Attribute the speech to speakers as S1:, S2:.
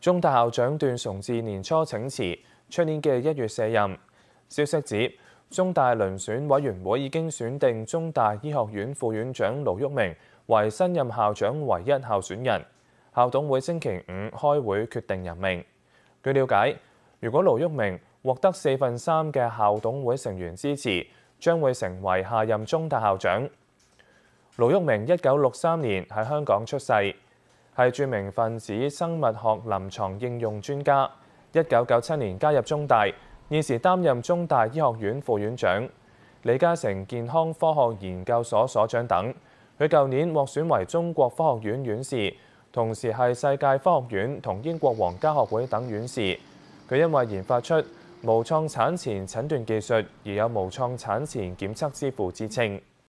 S1: 中大校長段崇智年初請辭，出年嘅一月卸任。消息指，中大遴選委員會已經選定中大醫學院副院長盧旭明為新任校長唯一候選人，校董會星期五開會決定任命。據了解，如果盧旭明獲得四分三嘅校董會成員支持，將會成為下任中大校長。盧旭明一九六三年喺香港出世。係著名分子生物學臨床應用專家，一九九七年加入中大，現時擔任中大醫學院副院長、李嘉誠健康科學研究所所長等。佢舊年獲選為中國科學院院士，同時係世界科學院同英國皇家學會等院士。佢因為研發出無創產前診斷技術而有無創產前檢測之父之稱。